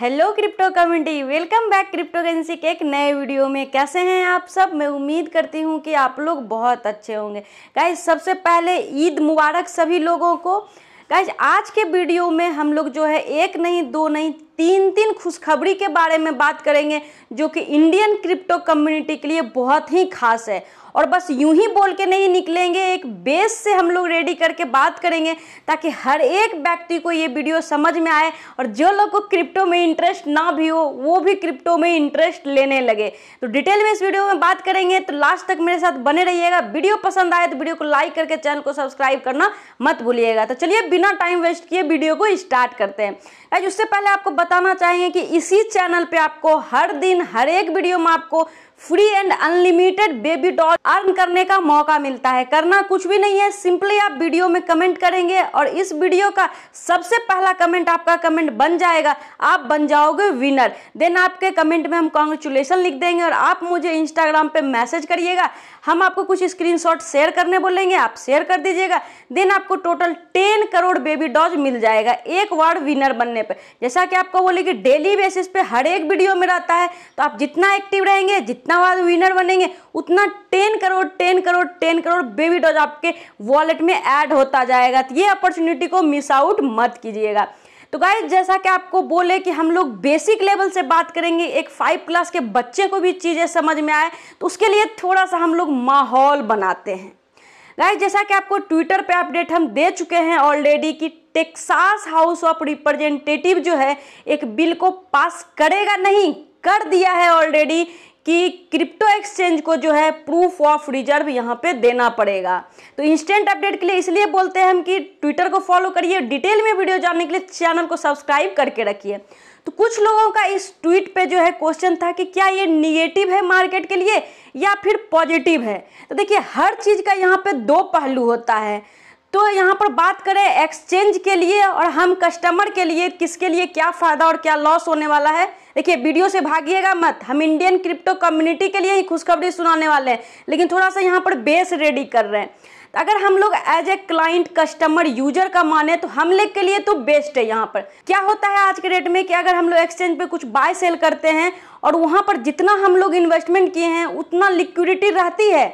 hello crypto community welcome back cryptocurrency के एक नए वीडियो में कैसे हैं आप सब मैं उम्मीद करती हूं कि आप लोग बहुत अच्छे होंगे गाइस सबसे पहले ईद मुबारक सभी लोगों को गाइस आज के वीडियो में हम लोग जो है एक नहीं दो नहीं तीन तीन खुशखबरी के बारे में बात करेंगे जो कि इंडियन क्रिप्टो कम्युनिटी के लिए बहुत ही खास है और बस यूं ही बोल के नहीं निकलेंगे एक बेस से हम लोग रेडी करके बात करेंगे ताकि हर एक व्यक्ति को ये वीडियो समझ में आए और जो लोग को क्रिप्टो में इंटरेस्ट ना भी हो वो भी क्रिप्टो में इंटरेस्ट लेने लगे तो डिटेल में इस वीडियो में बात करेंगे तो लास्ट तक मेरे साथ बने रहिएगा वीडियो पसंद आए तो वीडियो को लाइक करके चैनल को सब्सक्राइब करना मत भूलिएगा तो चलिए बिना टाइम वेस्ट किए वीडियो को स्टार्ट करते हैं उससे पहले आपको बता बताना चाहेंगे कि इसी चैनल पे आपको हर दिन हर एक वीडियो में आपको free and unlimited baby doll earn करने का मौका मिलता है करना कुछ भी नहीं है सिंपली आप वीडियो में कमेंट करेंगे और इस वीडियो का सबसे पहला कमेंट आपका कमेंट बन जाएगा आप बन जाओगे विनर देन आपके कमेंट में हम कॉन्ग्रेचुलेसन लिख देंगे और आप मुझे इंस्टाग्राम पे मैसेज करिएगा हम आपको कुछ स्क्रीन शेयर करने बोलेंगे आप शेयर कर दीजिएगा देन आपको total ten crore Baby Doge मिल जाएगा एक वार्ड विनर बनने पर जैसा कि आपको बोले कि डेली बेसिस पे हर एक वीडियो में रहता है तो आप जितना एक्टिव रहेंगे जितना जितना बार विनर बनेंगे उतना ten crore ten crore ten crore Baby Doge आपके वॉलेट में ऐड होता जाएगा तो ये अपॉर्चुनिटी को मिस आउट मत कीजिएगा तो गाइज जैसा कि आपको बोले कि हम लोग बेसिक लेवल से बात करेंगे एक फाइव क्लास के बच्चे को भी चीज़ें समझ में आए तो उसके लिए थोड़ा सा हम लोग माहौल बनाते हैं गाइज जैसा कि आपको ट्विटर पे अपडेट हम दे चुके हैं ऑलरेडी कि टेक्सास हाउस ऑफ रिप्रेजेंटेटिव जो है एक बिल को पास करेगा नहीं कर दिया है ऑलरेडी कि क्रिप्टो एक्सचेंज को जो है प्रूफ ऑफ रिजर्व यहाँ पे देना पड़ेगा तो इंस्टेंट अपडेट के लिए इसलिए बोलते हैं हम कि ट्विटर को फॉलो करिए डिटेल में वीडियो जानने के लिए चैनल को सब्सक्राइब करके रखिए तो कुछ लोगों का इस ट्वीट पे जो है क्वेश्चन था कि क्या ये निगेटिव है मार्केट के लिए या फिर पॉजिटिव है तो देखिए हर चीज़ का यहाँ पर दो पहलू होता है तो यहाँ पर बात करें एक्सचेंज के लिए और हम कस्टमर के लिए किसके लिए क्या फ़ायदा और क्या लॉस होने वाला है देखिए वीडियो से भागिएगा मत हम इंडियन क्रिप्टो कम्युनिटी के लिए ही खुशखबरी सुनाने वाले हैं लेकिन थोड़ा सा यहाँ पर बेस रेडी कर रहे हैं अगर हम लोग as a client customer user का माने तो हम लोग के लिए तो बेस्ट है यहाँ पर क्या होता है आज के डेट में कि अगर हम लोग एक्सचेंज पे कुछ बाय सेल करते हैं और वहाँ पर जितना हम लोग इन्वेस्टमेंट किए हैं उतना लिक्विडिटी रहती है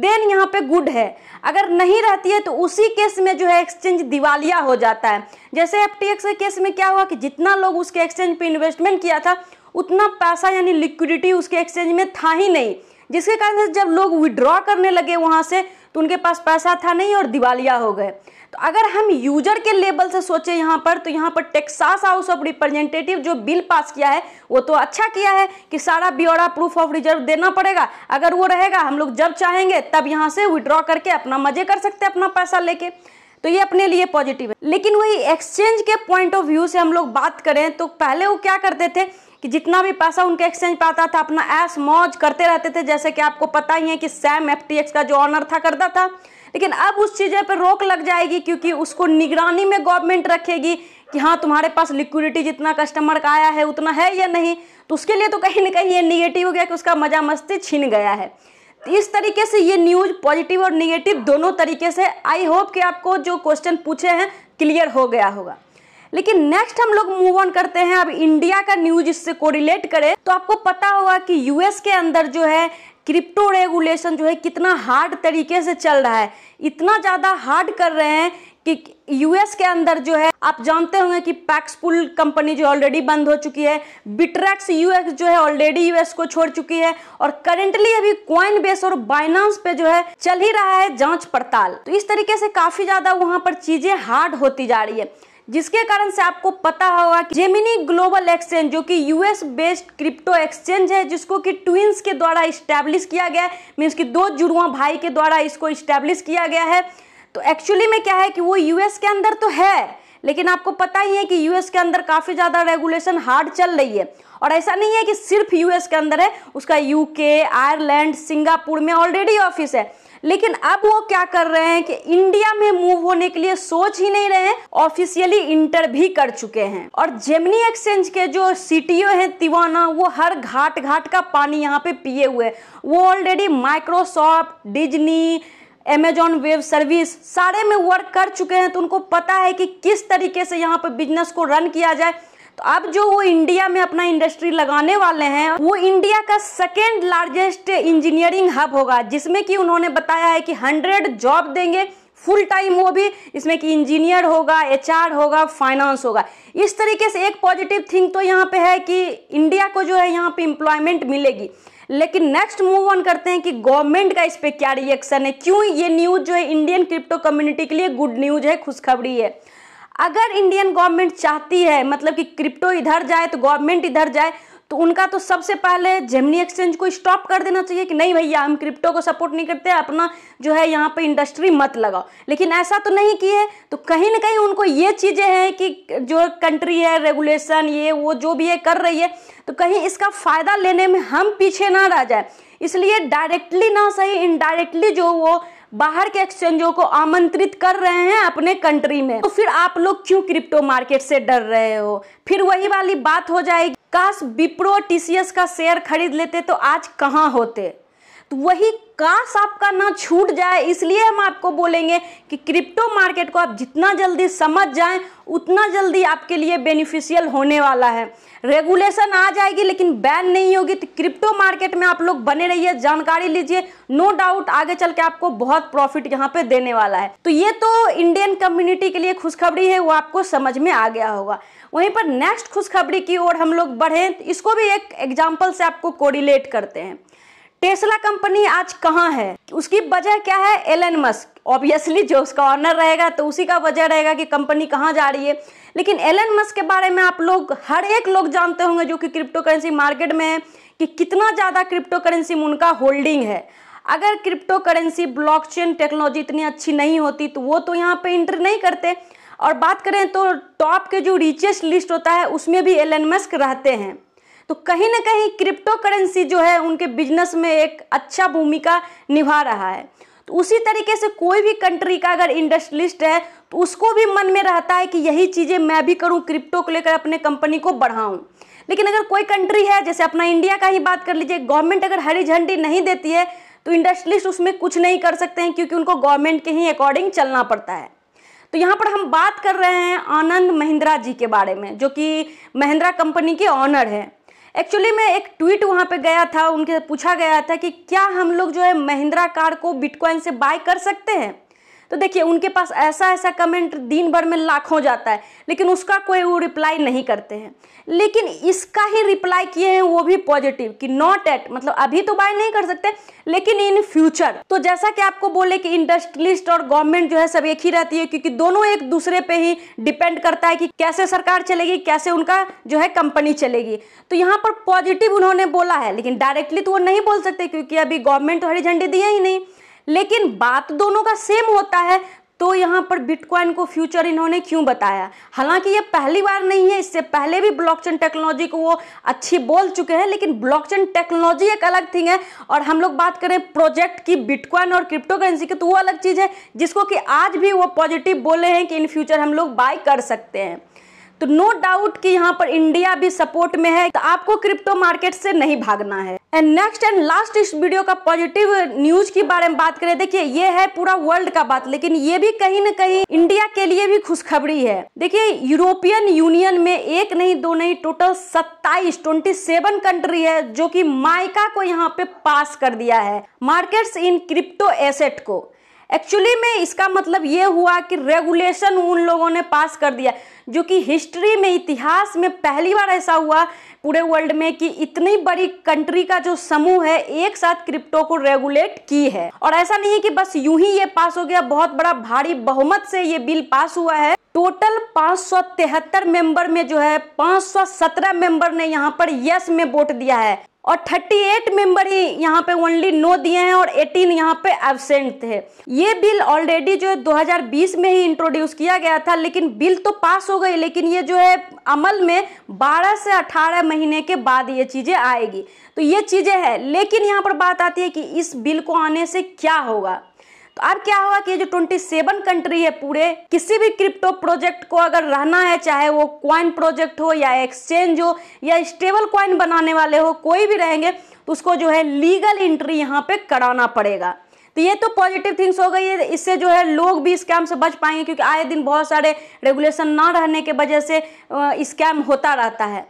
देन यहाँ पे गुड है अगर नहीं रहती है तो उसी केस में जो है एक्सचेंज दिवालिया हो जाता है जैसे एफ टी एक्स केस में क्या हुआ कि जितना लोग उसके एक्सचेंज पे इन्वेस्टमेंट किया था उतना पैसा यानी लिक्विडिटी उसके एक्सचेंज में था ही नहीं जिसके कारण जब लोग विड्रॉ करने लगे वहाँ से तो उनके पास पैसा था नहीं और दिवालिया हो गए तो अगर हम यूजर के लेवल से सोचे यहाँ पर तो यहाँ पर टेक्सास हाउस ऑफ रिप्रेजेंटेटिव जो बिल पास किया है वो तो अच्छा किया है कि सारा ब्यौरा प्रूफ ऑफ रिजर्व देना पड़ेगा अगर वो रहेगा हम लोग जब चाहेंगे तब यहाँ से विड्रॉ करके अपना मजे कर सकते हैं अपना पैसा लेके तो ये अपने लिए पॉजिटिव है लेकिन वही एक्सचेंज के पॉइंट ऑफ व्यू से हम लोग बात करें तो पहले वो क्या करते थे कि जितना भी पैसा उनके एक्सचेंज पे आता था अपना ऐश मौज करते रहते थे जैसे कि आपको पता ही है कि सैम एफ का जो ऑनर था करता था लेकिन अब उस चीज़ें पर रोक लग जाएगी क्योंकि उसको निगरानी में गवर्नमेंट रखेगी कि हाँ तुम्हारे पास लिक्विडिटी जितना कस्टमर का आया है उतना है या नहीं तो उसके लिए तो कहीं ना कहीं ये निगेटिव हो गया कि उसका मजा मस्ती छीन गया है इस तरीके से ये न्यूज पॉजिटिव और निगेटिव दोनों तरीके से आई होप कि आपको जो क्वेश्चन पूछे हैं क्लियर हो गया होगा लेकिन नेक्स्ट हम लोग मूव ऑन करते हैं अब इंडिया का न्यूज इससे कोरिलेट करें तो आपको पता होगा कि यूएस के अंदर जो है क्रिप्टो रेगुलेशन जो है कितना हार्ड तरीके से चल रहा है इतना ज़्यादा हार्ड कर रहे हैं कि यूएस के अंदर जो है आप जानते होंगे कि पैक्सपुल कंपनी जो ऑलरेडी बंद हो चुकी है बिट्रैक्स यूएस जो है ऑलरेडी यूएस को छोड़ चुकी है और करेंटली अभी क्वाइन बेस और बाइनांस पे जो है चल ही रहा है जांच पड़ताल तो इस तरीके से काफी ज्यादा वहां पर चीजें हार्ड होती जा रही है जिसके कारण से आपको पता होगा कि जेमिनी ग्लोबल एक्सचेंज जो कि यूएस बेस्ड क्रिप्टो एक्सचेंज है जिसको कि ट्विंस के द्वारा इस्टेब्लिश किया गया है मीन्स की दो जुड़वा भाई के द्वारा इसको इस्टेब्लिश किया गया है तो एक्चुअली में क्या है कि वो यूएस के अंदर तो है लेकिन आपको पता ही है कि यूएस के अंदर काफ़ी ज़्यादा रेगुलेशन हार्ड चल रही है और ऐसा नहीं है कि सिर्फ यूएस के अंदर है उसका यूके आयरलैंड सिंगापुर में ऑलरेडी ऑफिस है लेकिन अब वो क्या कर रहे हैं कि इंडिया में मूव होने के लिए सोच ही नहीं रहे हैं ऑफिशियली इंटर भी कर चुके हैं और जेमनी एक्सचेंज के जो सीटीओ हैं तिवाना वो हर घाट घाट का पानी यहाँ पे पिए हुए वो already Microsoft Disney Amazon web service सारे में वर्क कर चुके हैं तो उनको पता है कि किस तरीके से यहाँ पर बिजनेस को रन किया जाए तो अब जो वो इंडिया में अपना इंडस्ट्री लगाने वाले हैं वो इंडिया का सेकेंड लार्जेस्ट इंजीनियरिंग हब होगा जिसमें कि उन्होंने बताया है कि हंड्रेड जॉब देंगे फुल टाइम वो भी इसमें कि इंजीनियर होगा एचआर होगा फाइनेंस होगा इस तरीके से एक पॉजिटिव थिंग तो यहाँ पे है कि इंडिया को जो है यहाँ पे एम्प्लॉयमेंट मिलेगी लेकिन नेक्स्ट मूव ऑन करते हैं कि गवर्नमेंट का इस पर क्या रिएक्शन है क्यों ये न्यूज़ जो है इंडियन क्रिप्टो कम्युनिटी के लिए गुड न्यूज़ है खुशखबरी है अगर इंडियन गवर्नमेंट चाहती है मतलब कि क्रिप्टो इधर जाए तो गवर्नमेंट इधर जाए तो उनका तो सबसे पहले जेमनी एक्सचेंज को स्टॉप कर देना चाहिए कि नहीं भैया हम क्रिप्टो को सपोर्ट नहीं करते अपना जो है यहाँ पे इंडस्ट्री मत लगाओ लेकिन ऐसा तो नहीं किए है तो कहीं ना कहीं उनको ये चीज़ें हैं कि जो कंट्री है रेगुलेशन ये वो जो भी है कर रही है तो कहीं इसका फ़ायदा लेने में हम पीछे ना रह जाए इसलिए डायरेक्टली ना सही इनडायरेक्टली जो वो बाहर के एक्सचेंजों को आमंत्रित कर रहे हैं अपने कंट्री में तो फिर आप लोग क्यों क्रिप्टो मार्केट से डर रहे हो फिर वही वाली बात हो जाएगी काश विप्रो टीसीएस का शेयर खरीद लेते तो आज कहाँ होते तो वही काश आपका ना छूट जाए इसलिए हम आपको बोलेंगे कि क्रिप्टो मार्केट को आप जितना जल्दी समझ जाएं उतना जल्दी आपके लिए बेनिफिशियल होने वाला है रेगुलेशन आ जाएगी लेकिन बैन नहीं होगी तो क्रिप्टो मार्केट में आप लोग बने रहिए जानकारी लीजिए नो डाउट आगे चल के आपको बहुत प्रॉफिट यहाँ पे देने वाला है तो ये तो इंडियन कम्युनिटी के लिए खुशखबरी है वो आपको समझ में आ गया होगा वहीं पर नेक्स्ट खुशखबरी की ओर हम लोग बढ़ें तो इसको भी एक एग्जाम्पल से आपको कोरिलेट करते हैं टेस्ला कंपनी आज कहाँ है उसकी वजह क्या है एलन मस्क ऑब्वियसली जो उसका ऑनर रहेगा तो उसी का वजह रहेगा कि कंपनी कहाँ जा रही है लेकिन एलन मस्क के बारे में आप लोग हर एक लोग जानते होंगे जो कि क्रिप्टो करेंसी मार्केट में है कि कितना ज़्यादा क्रिप्टो करेंसी में उनका होल्डिंग है अगर क्रिप्टो करेंसी ब्लॉकचेन टेक्नोलॉजी इतनी अच्छी नहीं होती तो वो तो यहाँ पे इंटर नहीं करते और बात करें तो टॉप के जो रिचेस्ट लिस्ट होता है उसमें भी एलन मस्क रहते हैं तो कहीं ना कहीं क्रिप्टो करेंसी जो है उनके बिजनेस में एक अच्छा भूमिका निभा रहा है तो उसी तरीके से कोई भी कंट्री का अगर इंडस्ट्रियलिस्ट है तो उसको भी मन में रहता है कि यही चीज़ें मैं भी करूं क्रिप्टो को लेकर अपने कंपनी को बढ़ाऊं लेकिन अगर कोई कंट्री है जैसे अपना इंडिया का ही बात कर लीजिए गवर्नमेंट अगर हरी झंडी नहीं देती है तो इंडस्ट्रियलिस्ट उसमें कुछ नहीं कर सकते हैं क्योंकि उनको गवर्नमेंट के ही अकॉर्डिंग चलना पड़ता है तो यहाँ पर हम बात कर रहे हैं आनंद महिंद्रा जी के बारे में जो कि महिंद्रा कंपनी के ऑनर हैं एक्चुअली मैं एक ट्वीट वहाँ पे गया था उनके पूछा गया था कि क्या हम लोग जो है महिंद्रा कार को बिटकॉइन से बाय कर सकते हैं तो देखिए उनके पास ऐसा ऐसा कमेंट दिन भर में लाखों जाता है लेकिन उसका कोई वो रिप्लाई नहीं करते हैं लेकिन इसका ही रिप्लाई किए हैं वो भी पॉजिटिव कि नॉट एट मतलब अभी तो बाय नहीं कर सकते लेकिन इन फ्यूचर तो जैसा कि आपको बोले कि इंडस्ट्रियलिस्ट और गवर्नमेंट जो है सब एक ही रहती है क्योंकि दोनों एक दूसरे पे ही डिपेंड करता है कि कैसे सरकार चलेगी कैसे उनका जो है कंपनी चलेगी तो यहाँ पर पॉजिटिव उन्होंने बोला है लेकिन डायरेक्टली तो वो नहीं बोल सकते क्योंकि अभी गवर्नमेंट तो हरी झंडी दिए ही नहीं लेकिन बात दोनों का सेम होता है तो यहाँ पर बिटकॉइन को फ्यूचर इन्होंने क्यों बताया हालांकि ये पहली बार नहीं है इससे पहले भी ब्लॉकचेन टेक्नोलॉजी को वो अच्छी बोल चुके हैं लेकिन ब्लॉकचेन टेक्नोलॉजी एक अलग थिंग है और हम लोग बात करें प्रोजेक्ट की बिटकॉइन और क्रिप्टो करेंसी की तो वो अलग चीज़ है जिसको कि आज भी वो पॉजिटिव बोले हैं कि इन फ्यूचर हम लोग बाय कर सकते हैं तो नो डाउट कि यहाँ पर इंडिया भी सपोर्ट में है तो आपको क्रिप्टो मार्केट से नहीं भागना है एंड नेक्स्ट एंड लास्ट इस वीडियो का पॉजिटिव न्यूज के बारे में बात करें देखिए ये है पूरा वर्ल्ड का बात लेकिन ये भी कहीं ना कहीं इंडिया के लिए भी खुशखबरी है देखिए यूरोपियन यूनियन में एक नहीं दो नहीं टोटल सत्ताईस ट्वेंटी सेवन कंट्री है जो कि माइका को यहाँ पे पास कर दिया है मार्केट्स इन क्रिप्टो एसेट को एक्चुअली में इसका मतलब ये हुआ कि रेगुलेशन उन लोगों ने पास कर दिया जो कि हिस्ट्री में इतिहास में पहली बार ऐसा हुआ पूरे वर्ल्ड में कि इतनी बड़ी कंट्री का जो समूह है एक साथ क्रिप्टो को रेगुलेट की है और ऐसा नहीं है कि बस यूं ही ये पास हो गया बहुत बड़ा भारी बहुमत से ये बिल पास हुआ है टोटल 573 मेंबर में जो है 517 मेंबर ने यहाँ पर यस में वोट दिया है और 38 मेंबर ही यहाँ पे ओनली नो दिए हैं और 18 यहाँ पे एबसेंट थे ये बिल ऑलरेडी जो है 2020 में ही इंट्रोड्यूस किया गया था लेकिन बिल तो पास हो गई लेकिन ये जो है अमल में 12 से 18 महीने के बाद ये चीज़ें आएगी तो ये चीज़ें हैं लेकिन यहाँ पर बात आती है कि इस बिल को आने से क्या होगा तो अब क्या होगा कि जो 27 कंट्री है पूरे किसी भी क्रिप्टो प्रोजेक्ट को अगर रहना है चाहे वो क्वाइन प्रोजेक्ट हो या एक्सचेंज हो या स्टेबल क्वाइन बनाने वाले हो कोई भी रहेंगे तो उसको जो है लीगल एंट्री यहाँ पे कराना पड़ेगा तो ये तो पॉजिटिव थिंग्स हो गई है इससे जो है लोग भी स्कैम से बच पाएंगे क्योंकि आए दिन बहुत सारे रेगुलेशन ना रहने के वजह से स्कैम होता रहता है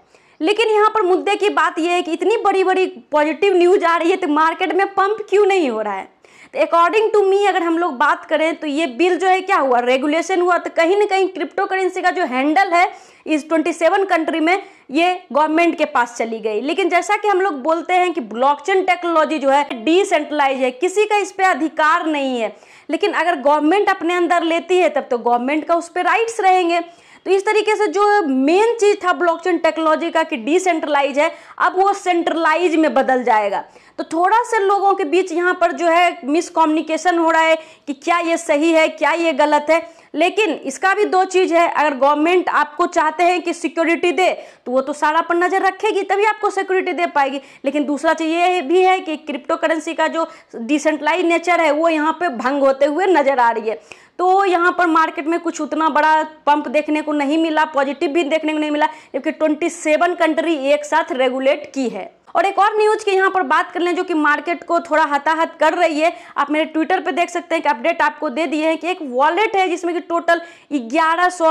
लेकिन यहाँ पर मुद्दे की बात यह है कि इतनी बड़ी बड़ी पॉजिटिव न्यूज आ रही है तो मार्केट में पंप क्यों नहीं हो रहा है तो अकॉर्डिंग टू मी अगर हम लोग बात करें तो ये बिल जो है क्या हुआ रेगुलेशन हुआ तो कहीं ना कहीं क्रिप्टो करेंसी का जो हैंडल है इस 27 कंट्री में ये गवर्नमेंट के पास चली गई लेकिन जैसा कि हम लोग बोलते हैं कि ब्लॉकचेन टेक्नोलॉजी जो है डिसेंट्रलाइज है किसी का इस पर अधिकार नहीं है लेकिन अगर गवर्नमेंट अपने अंदर लेती है तब तो गवर्नमेंट का उस पर राइट्स रहेंगे तो इस तरीके से जो मेन चीज था ब्लॉकचेन टेक्नोलॉजी का कि डिसेंट्रलाइज है अब वो सेंट्रलाइज में बदल जाएगा तो थोड़ा सा लोगों के बीच यहाँ पर जो है मिसकम्युनिकेशन हो रहा है कि क्या ये सही है क्या ये गलत है लेकिन इसका भी दो चीज़ है अगर गवर्नमेंट आपको चाहते हैं कि सिक्योरिटी दे तो वो तो सारा पर नज़र रखेगी तभी आपको सिक्योरिटी दे पाएगी लेकिन दूसरा चीज़ ये भी है कि क्रिप्टो करेंसी का जो डिसेंट्रलाइज नेचर है वो यहाँ पे भंग होते हुए नज़र आ रही है तो यहाँ पर मार्केट में कुछ उतना बड़ा पंप देखने को नहीं मिला पॉजिटिव भी देखने को नहीं मिला जबकि ट्वेंटी सेवन कंट्री एक साथ रेगुलेट की है और एक और न्यूज की यहाँ पर बात कर लें जो कि मार्केट को थोड़ा हताहत कर रही है आप मेरे ट्विटर पे देख सकते हैं कि अपडेट आपको दे दिए हैं कि एक वॉलेट है जिसमें कि टोटल ग्यारह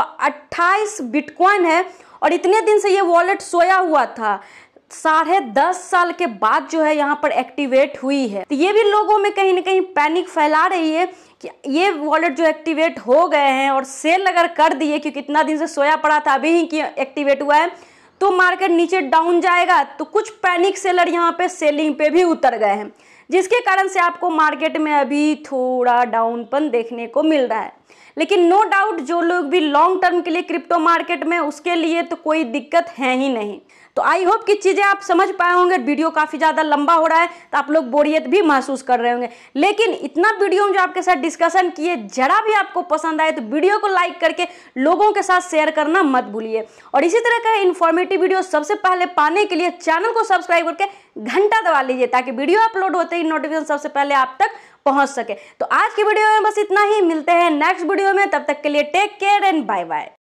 बिटकॉइन है और इतने दिन से ये वॉलेट सोया हुआ था साढ़े दस साल के बाद जो है यहाँ पर एक्टिवेट हुई है तो ये भी लोगों में कहीं ना कहीं पैनिक फैला रही है कि ये वॉलेट जो एक्टिवेट हो गए हैं और सेल अगर कर दिए क्योंकि इतना दिन से सोया पड़ा था अभी ही कि एक्टिवेट हुआ है तो मार्केट नीचे डाउन जाएगा तो कुछ पैनिक सेलर यहाँ पे सेलिंग पे भी उतर गए हैं जिसके कारण से आपको मार्केट में अभी थोड़ा डाउनपन देखने को मिल रहा है लेकिन नो डाउट जो लोग भी लॉन्ग टर्म के लिए क्रिप्टो मार्केट में उसके लिए तो कोई दिक्कत है ही नहीं तो आई होप कि चीज़ें आप समझ पाए होंगे वीडियो काफ़ी ज़्यादा लंबा हो रहा है तो आप लोग बोरियत भी महसूस कर रहे होंगे लेकिन इतना वीडियो जो आपके साथ डिस्कशन किए जरा भी आपको पसंद आए तो वीडियो को लाइक करके लोगों के साथ शेयर करना मत भूलिए और इसी तरह का इन्फॉर्मेटिव वीडियो सबसे पहले पाने के लिए चैनल को सब्सक्राइब करके घंटा दबा लीजिए ताकि वीडियो अपलोड होते ही नोटिफिकेशन सबसे पहले आप तक पहुंच सके तो आज की वीडियो में बस इतना ही मिलते हैं नेक्स्ट वीडियो में तब तक के लिए take care and bye bye